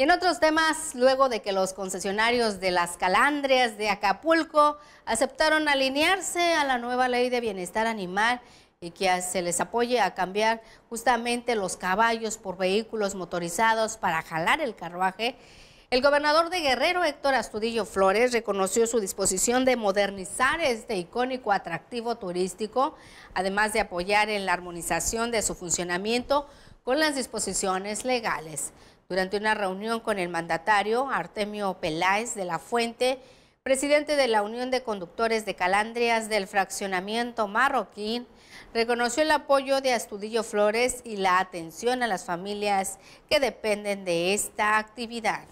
Y en otros temas, luego de que los concesionarios de las calandrias de Acapulco aceptaron alinearse a la nueva ley de bienestar animal y que se les apoye a cambiar justamente los caballos por vehículos motorizados para jalar el carruaje, el gobernador de Guerrero, Héctor Astudillo Flores, reconoció su disposición de modernizar este icónico atractivo turístico, además de apoyar en la armonización de su funcionamiento con las disposiciones legales. Durante una reunión con el mandatario Artemio Peláez de la Fuente, presidente de la Unión de Conductores de Calandrias del Fraccionamiento Marroquín, reconoció el apoyo de Astudillo Flores y la atención a las familias que dependen de esta actividad.